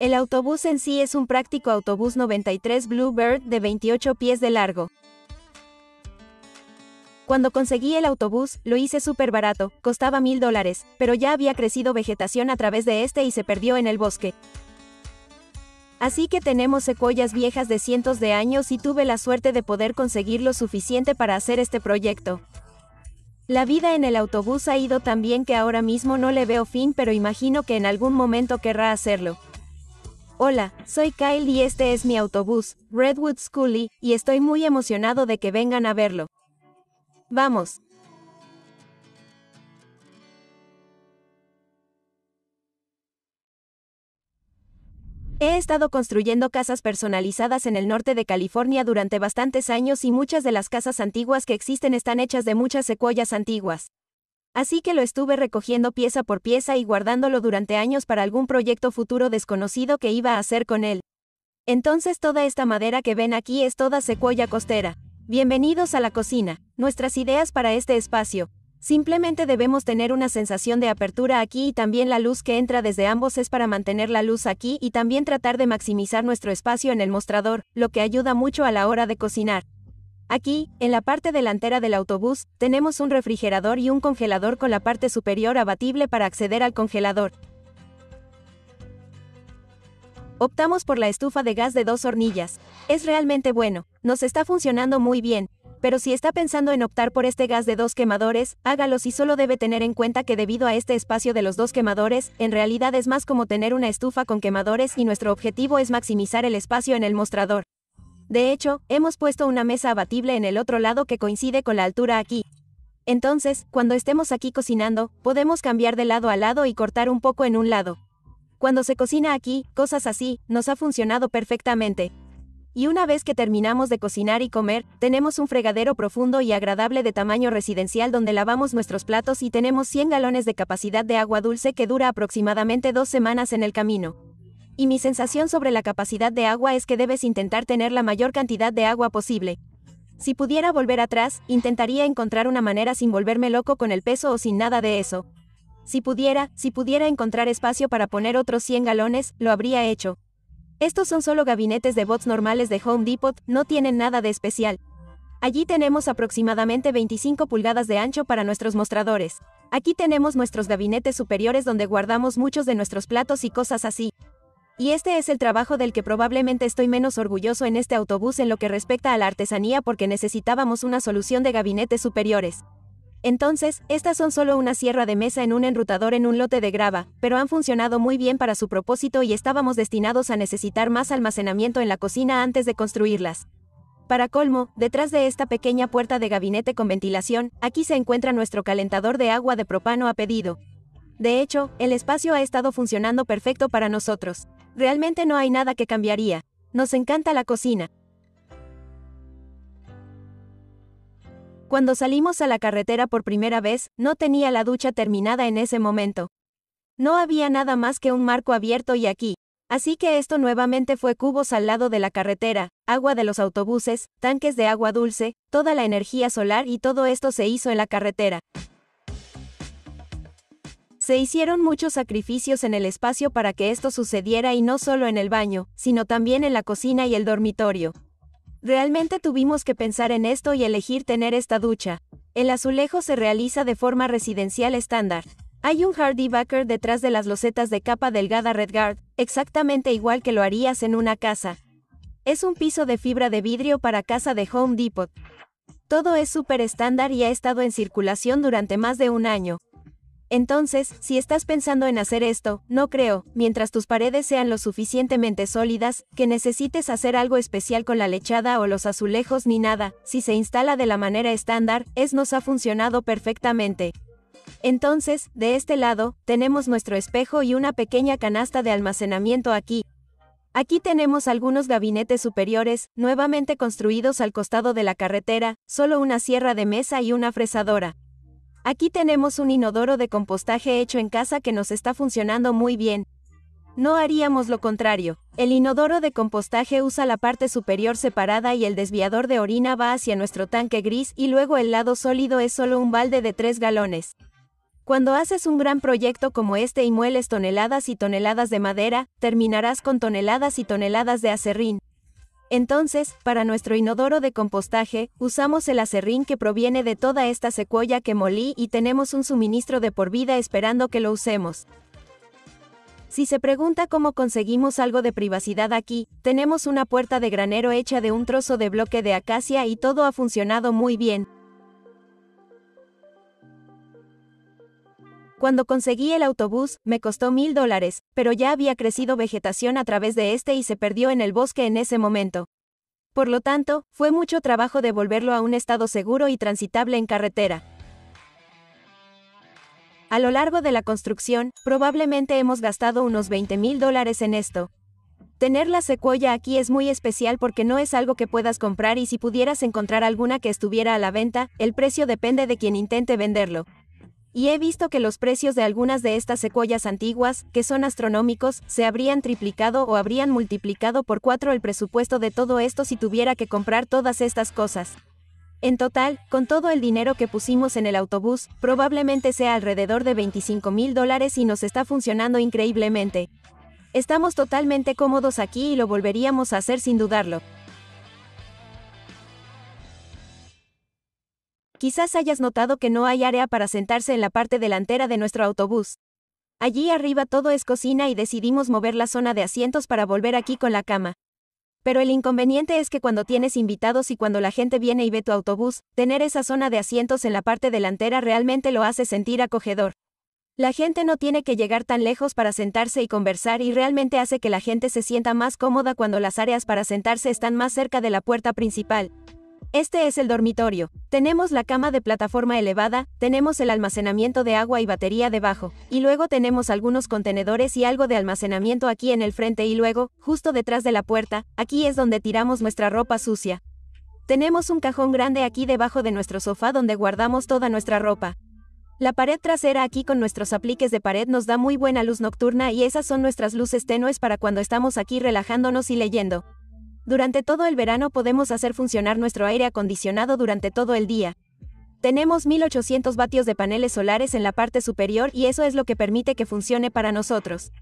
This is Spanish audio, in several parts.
El autobús en sí es un práctico autobús 93 Bluebird de 28 pies de largo. Cuando conseguí el autobús, lo hice súper barato, costaba mil dólares, pero ya había crecido vegetación a través de este y se perdió en el bosque. Así que tenemos secuoyas viejas de cientos de años y tuve la suerte de poder conseguir lo suficiente para hacer este proyecto. La vida en el autobús ha ido tan bien que ahora mismo no le veo fin pero imagino que en algún momento querrá hacerlo. Hola, soy Kyle y este es mi autobús, Redwood Schoolie, y estoy muy emocionado de que vengan a verlo. Vamos. He estado construyendo casas personalizadas en el norte de California durante bastantes años y muchas de las casas antiguas que existen están hechas de muchas secuoyas antiguas. Así que lo estuve recogiendo pieza por pieza y guardándolo durante años para algún proyecto futuro desconocido que iba a hacer con él. Entonces toda esta madera que ven aquí es toda secuoya costera. Bienvenidos a la cocina, nuestras ideas para este espacio. Simplemente debemos tener una sensación de apertura aquí y también la luz que entra desde ambos es para mantener la luz aquí y también tratar de maximizar nuestro espacio en el mostrador, lo que ayuda mucho a la hora de cocinar. Aquí, en la parte delantera del autobús, tenemos un refrigerador y un congelador con la parte superior abatible para acceder al congelador. Optamos por la estufa de gas de dos hornillas. Es realmente bueno, nos está funcionando muy bien, pero si está pensando en optar por este gas de dos quemadores, hágalo si solo debe tener en cuenta que debido a este espacio de los dos quemadores, en realidad es más como tener una estufa con quemadores y nuestro objetivo es maximizar el espacio en el mostrador. De hecho, hemos puesto una mesa abatible en el otro lado que coincide con la altura aquí. Entonces, cuando estemos aquí cocinando, podemos cambiar de lado a lado y cortar un poco en un lado. Cuando se cocina aquí, cosas así, nos ha funcionado perfectamente. Y una vez que terminamos de cocinar y comer, tenemos un fregadero profundo y agradable de tamaño residencial donde lavamos nuestros platos y tenemos 100 galones de capacidad de agua dulce que dura aproximadamente dos semanas en el camino y mi sensación sobre la capacidad de agua es que debes intentar tener la mayor cantidad de agua posible. Si pudiera volver atrás, intentaría encontrar una manera sin volverme loco con el peso o sin nada de eso. Si pudiera, si pudiera encontrar espacio para poner otros 100 galones, lo habría hecho. Estos son solo gabinetes de bots normales de Home Depot, no tienen nada de especial. Allí tenemos aproximadamente 25 pulgadas de ancho para nuestros mostradores. Aquí tenemos nuestros gabinetes superiores donde guardamos muchos de nuestros platos y cosas así. Y este es el trabajo del que probablemente estoy menos orgulloso en este autobús en lo que respecta a la artesanía porque necesitábamos una solución de gabinetes superiores. Entonces, estas son solo una sierra de mesa en un enrutador en un lote de grava, pero han funcionado muy bien para su propósito y estábamos destinados a necesitar más almacenamiento en la cocina antes de construirlas. Para colmo, detrás de esta pequeña puerta de gabinete con ventilación, aquí se encuentra nuestro calentador de agua de propano a pedido. De hecho, el espacio ha estado funcionando perfecto para nosotros. Realmente no hay nada que cambiaría. Nos encanta la cocina. Cuando salimos a la carretera por primera vez, no tenía la ducha terminada en ese momento. No había nada más que un marco abierto y aquí. Así que esto nuevamente fue cubos al lado de la carretera, agua de los autobuses, tanques de agua dulce, toda la energía solar y todo esto se hizo en la carretera. Se hicieron muchos sacrificios en el espacio para que esto sucediera y no solo en el baño, sino también en la cocina y el dormitorio. Realmente tuvimos que pensar en esto y elegir tener esta ducha. El azulejo se realiza de forma residencial estándar. Hay un hardy backer detrás de las losetas de capa delgada Redguard, exactamente igual que lo harías en una casa. Es un piso de fibra de vidrio para casa de Home Depot. Todo es súper estándar y ha estado en circulación durante más de un año. Entonces, si estás pensando en hacer esto, no creo, mientras tus paredes sean lo suficientemente sólidas, que necesites hacer algo especial con la lechada o los azulejos ni nada, si se instala de la manera estándar, es nos ha funcionado perfectamente. Entonces, de este lado, tenemos nuestro espejo y una pequeña canasta de almacenamiento aquí. Aquí tenemos algunos gabinetes superiores, nuevamente construidos al costado de la carretera, solo una sierra de mesa y una fresadora. Aquí tenemos un inodoro de compostaje hecho en casa que nos está funcionando muy bien. No haríamos lo contrario. El inodoro de compostaje usa la parte superior separada y el desviador de orina va hacia nuestro tanque gris y luego el lado sólido es solo un balde de 3 galones. Cuando haces un gran proyecto como este y mueles toneladas y toneladas de madera, terminarás con toneladas y toneladas de acerrín. Entonces, para nuestro inodoro de compostaje, usamos el acerrín que proviene de toda esta secuoya que molí y tenemos un suministro de por vida esperando que lo usemos. Si se pregunta cómo conseguimos algo de privacidad aquí, tenemos una puerta de granero hecha de un trozo de bloque de acacia y todo ha funcionado muy bien. Cuando conseguí el autobús, me costó mil dólares, pero ya había crecido vegetación a través de este y se perdió en el bosque en ese momento. Por lo tanto, fue mucho trabajo devolverlo a un estado seguro y transitable en carretera. A lo largo de la construcción, probablemente hemos gastado unos 20 mil dólares en esto. Tener la secuoya aquí es muy especial porque no es algo que puedas comprar y si pudieras encontrar alguna que estuviera a la venta, el precio depende de quien intente venderlo. Y he visto que los precios de algunas de estas secuoyas antiguas, que son astronómicos, se habrían triplicado o habrían multiplicado por cuatro el presupuesto de todo esto si tuviera que comprar todas estas cosas. En total, con todo el dinero que pusimos en el autobús, probablemente sea alrededor de 25 mil dólares y nos está funcionando increíblemente. Estamos totalmente cómodos aquí y lo volveríamos a hacer sin dudarlo. Quizás hayas notado que no hay área para sentarse en la parte delantera de nuestro autobús. Allí arriba todo es cocina y decidimos mover la zona de asientos para volver aquí con la cama. Pero el inconveniente es que cuando tienes invitados y cuando la gente viene y ve tu autobús, tener esa zona de asientos en la parte delantera realmente lo hace sentir acogedor. La gente no tiene que llegar tan lejos para sentarse y conversar y realmente hace que la gente se sienta más cómoda cuando las áreas para sentarse están más cerca de la puerta principal. Este es el dormitorio. Tenemos la cama de plataforma elevada, tenemos el almacenamiento de agua y batería debajo, y luego tenemos algunos contenedores y algo de almacenamiento aquí en el frente y luego, justo detrás de la puerta, aquí es donde tiramos nuestra ropa sucia. Tenemos un cajón grande aquí debajo de nuestro sofá donde guardamos toda nuestra ropa. La pared trasera aquí con nuestros apliques de pared nos da muy buena luz nocturna y esas son nuestras luces tenues para cuando estamos aquí relajándonos y leyendo. Durante todo el verano podemos hacer funcionar nuestro aire acondicionado durante todo el día. Tenemos 1800 vatios de paneles solares en la parte superior y eso es lo que permite que funcione para nosotros.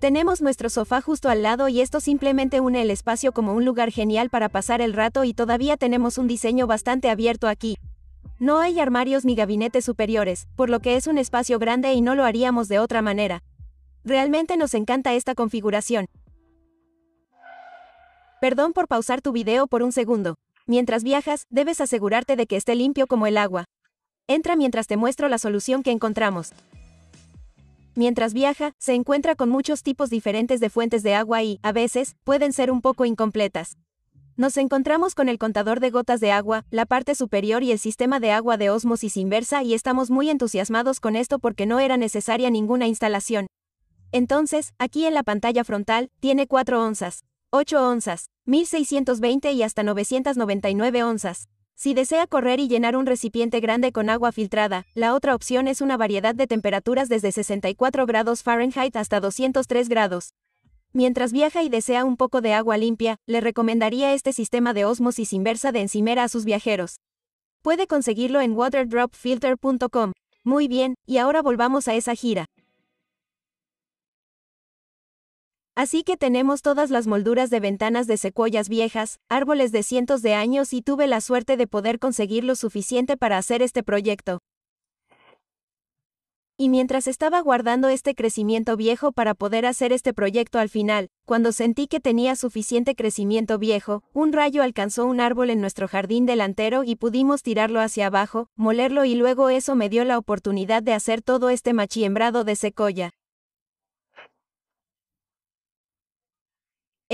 Tenemos nuestro sofá justo al lado y esto simplemente une el espacio como un lugar genial para pasar el rato y todavía tenemos un diseño bastante abierto aquí. No hay armarios ni gabinetes superiores, por lo que es un espacio grande y no lo haríamos de otra manera. Realmente nos encanta esta configuración. Perdón por pausar tu video por un segundo. Mientras viajas, debes asegurarte de que esté limpio como el agua. Entra mientras te muestro la solución que encontramos. Mientras viaja, se encuentra con muchos tipos diferentes de fuentes de agua y, a veces, pueden ser un poco incompletas. Nos encontramos con el contador de gotas de agua, la parte superior y el sistema de agua de osmosis inversa y estamos muy entusiasmados con esto porque no era necesaria ninguna instalación. Entonces, aquí en la pantalla frontal, tiene 4 onzas. 8 onzas, 1620 y hasta 999 onzas. Si desea correr y llenar un recipiente grande con agua filtrada, la otra opción es una variedad de temperaturas desde 64 grados Fahrenheit hasta 203 grados. Mientras viaja y desea un poco de agua limpia, le recomendaría este sistema de osmosis inversa de encimera a sus viajeros. Puede conseguirlo en waterdropfilter.com. Muy bien, y ahora volvamos a esa gira. Así que tenemos todas las molduras de ventanas de secuoyas viejas, árboles de cientos de años y tuve la suerte de poder conseguir lo suficiente para hacer este proyecto. Y mientras estaba guardando este crecimiento viejo para poder hacer este proyecto al final, cuando sentí que tenía suficiente crecimiento viejo, un rayo alcanzó un árbol en nuestro jardín delantero y pudimos tirarlo hacia abajo, molerlo y luego eso me dio la oportunidad de hacer todo este machiembrado de secoya.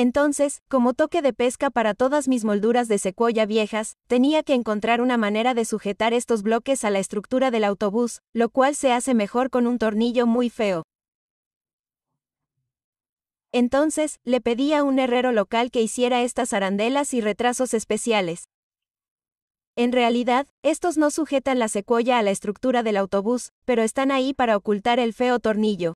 Entonces, como toque de pesca para todas mis molduras de secuoya viejas, tenía que encontrar una manera de sujetar estos bloques a la estructura del autobús, lo cual se hace mejor con un tornillo muy feo. Entonces, le pedí a un herrero local que hiciera estas arandelas y retrasos especiales. En realidad, estos no sujetan la secuoya a la estructura del autobús, pero están ahí para ocultar el feo tornillo.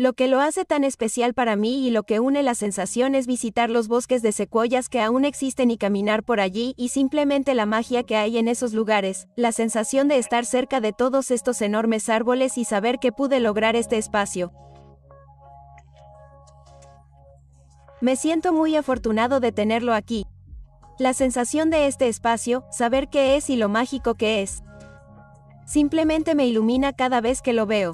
Lo que lo hace tan especial para mí y lo que une la sensación es visitar los bosques de secuoyas que aún existen y caminar por allí y simplemente la magia que hay en esos lugares, la sensación de estar cerca de todos estos enormes árboles y saber que pude lograr este espacio. Me siento muy afortunado de tenerlo aquí. La sensación de este espacio, saber qué es y lo mágico que es. Simplemente me ilumina cada vez que lo veo.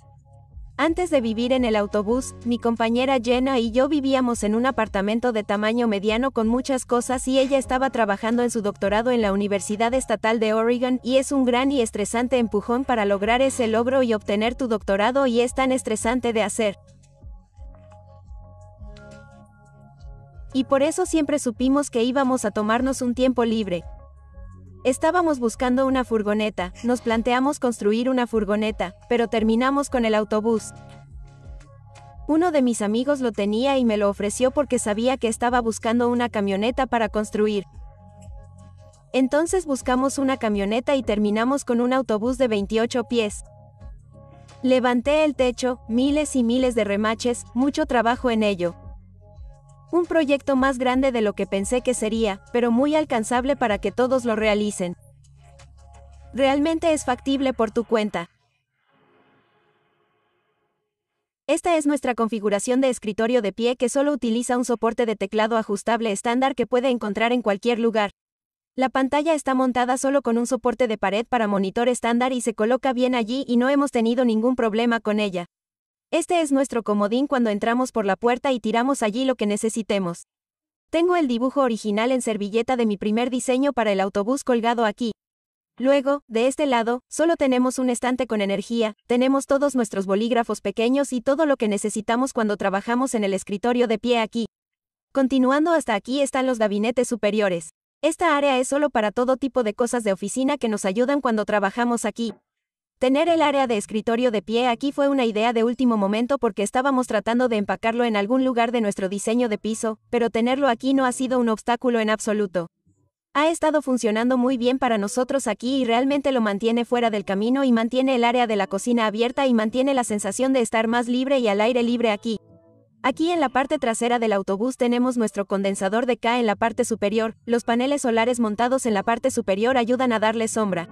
Antes de vivir en el autobús, mi compañera Jenna y yo vivíamos en un apartamento de tamaño mediano con muchas cosas y ella estaba trabajando en su doctorado en la Universidad Estatal de Oregon y es un gran y estresante empujón para lograr ese logro y obtener tu doctorado y es tan estresante de hacer. Y por eso siempre supimos que íbamos a tomarnos un tiempo libre, Estábamos buscando una furgoneta, nos planteamos construir una furgoneta, pero terminamos con el autobús. Uno de mis amigos lo tenía y me lo ofreció porque sabía que estaba buscando una camioneta para construir. Entonces buscamos una camioneta y terminamos con un autobús de 28 pies. Levanté el techo, miles y miles de remaches, mucho trabajo en ello, un proyecto más grande de lo que pensé que sería, pero muy alcanzable para que todos lo realicen. Realmente es factible por tu cuenta. Esta es nuestra configuración de escritorio de pie que solo utiliza un soporte de teclado ajustable estándar que puede encontrar en cualquier lugar. La pantalla está montada solo con un soporte de pared para monitor estándar y se coloca bien allí y no hemos tenido ningún problema con ella. Este es nuestro comodín cuando entramos por la puerta y tiramos allí lo que necesitemos. Tengo el dibujo original en servilleta de mi primer diseño para el autobús colgado aquí. Luego, de este lado, solo tenemos un estante con energía, tenemos todos nuestros bolígrafos pequeños y todo lo que necesitamos cuando trabajamos en el escritorio de pie aquí. Continuando hasta aquí están los gabinetes superiores. Esta área es solo para todo tipo de cosas de oficina que nos ayudan cuando trabajamos aquí. Tener el área de escritorio de pie aquí fue una idea de último momento porque estábamos tratando de empacarlo en algún lugar de nuestro diseño de piso, pero tenerlo aquí no ha sido un obstáculo en absoluto. Ha estado funcionando muy bien para nosotros aquí y realmente lo mantiene fuera del camino y mantiene el área de la cocina abierta y mantiene la sensación de estar más libre y al aire libre aquí. Aquí en la parte trasera del autobús tenemos nuestro condensador de K en la parte superior, los paneles solares montados en la parte superior ayudan a darle sombra.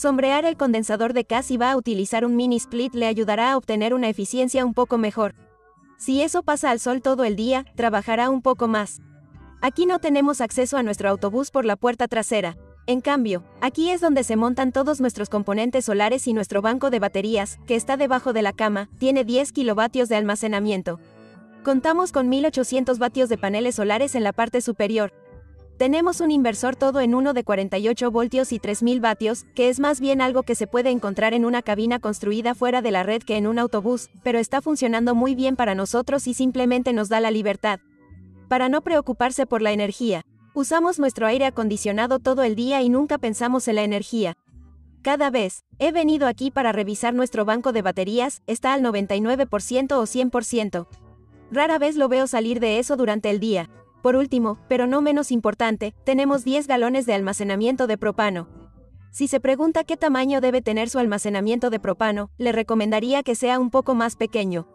Sombrear el condensador de CAS y va a utilizar un mini split le ayudará a obtener una eficiencia un poco mejor. Si eso pasa al sol todo el día, trabajará un poco más. Aquí no tenemos acceso a nuestro autobús por la puerta trasera. En cambio, aquí es donde se montan todos nuestros componentes solares y nuestro banco de baterías, que está debajo de la cama, tiene 10 kilovatios de almacenamiento. Contamos con 1800 vatios de paneles solares en la parte superior, tenemos un inversor todo en uno de 48 voltios y 3000 vatios, que es más bien algo que se puede encontrar en una cabina construida fuera de la red que en un autobús, pero está funcionando muy bien para nosotros y simplemente nos da la libertad. Para no preocuparse por la energía, usamos nuestro aire acondicionado todo el día y nunca pensamos en la energía. Cada vez, he venido aquí para revisar nuestro banco de baterías, está al 99% o 100%. Rara vez lo veo salir de eso durante el día, por último, pero no menos importante, tenemos 10 galones de almacenamiento de propano. Si se pregunta qué tamaño debe tener su almacenamiento de propano, le recomendaría que sea un poco más pequeño.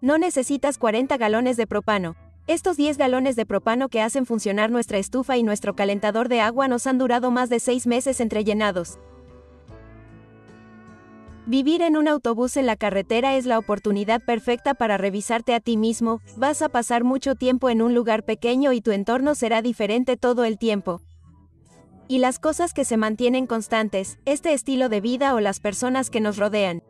No necesitas 40 galones de propano. Estos 10 galones de propano que hacen funcionar nuestra estufa y nuestro calentador de agua nos han durado más de 6 meses entrellenados. Vivir en un autobús en la carretera es la oportunidad perfecta para revisarte a ti mismo, vas a pasar mucho tiempo en un lugar pequeño y tu entorno será diferente todo el tiempo. Y las cosas que se mantienen constantes, este estilo de vida o las personas que nos rodean.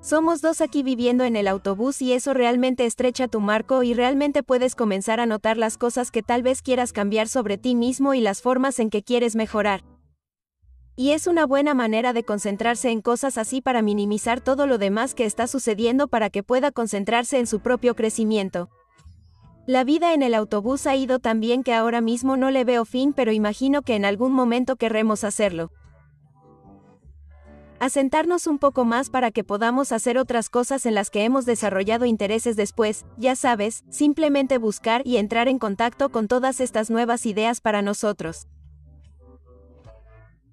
Somos dos aquí viviendo en el autobús y eso realmente estrecha tu marco y realmente puedes comenzar a notar las cosas que tal vez quieras cambiar sobre ti mismo y las formas en que quieres mejorar. Y es una buena manera de concentrarse en cosas así para minimizar todo lo demás que está sucediendo para que pueda concentrarse en su propio crecimiento. La vida en el autobús ha ido tan bien que ahora mismo no le veo fin pero imagino que en algún momento querremos hacerlo. Asentarnos un poco más para que podamos hacer otras cosas en las que hemos desarrollado intereses después, ya sabes, simplemente buscar y entrar en contacto con todas estas nuevas ideas para nosotros.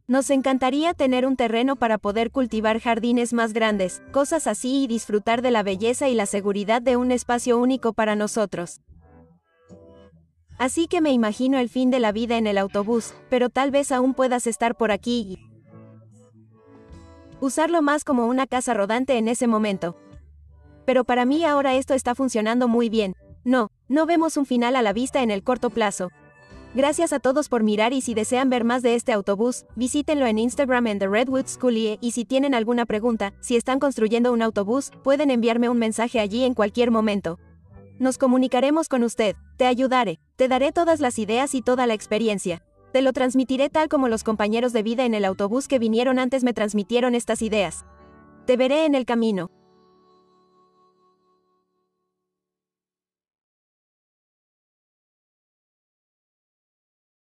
Nos encantaría tener un terreno para poder cultivar jardines más grandes, cosas así y disfrutar de la belleza y la seguridad de un espacio único para nosotros. Así que me imagino el fin de la vida en el autobús, pero tal vez aún puedas estar por aquí y usarlo más como una casa rodante en ese momento. Pero para mí ahora esto está funcionando muy bien. No, no vemos un final a la vista en el corto plazo, Gracias a todos por mirar y si desean ver más de este autobús, visítenlo en Instagram en The Redwood Schoolie y si tienen alguna pregunta, si están construyendo un autobús, pueden enviarme un mensaje allí en cualquier momento. Nos comunicaremos con usted, te ayudaré, te daré todas las ideas y toda la experiencia. Te lo transmitiré tal como los compañeros de vida en el autobús que vinieron antes me transmitieron estas ideas. Te veré en el camino.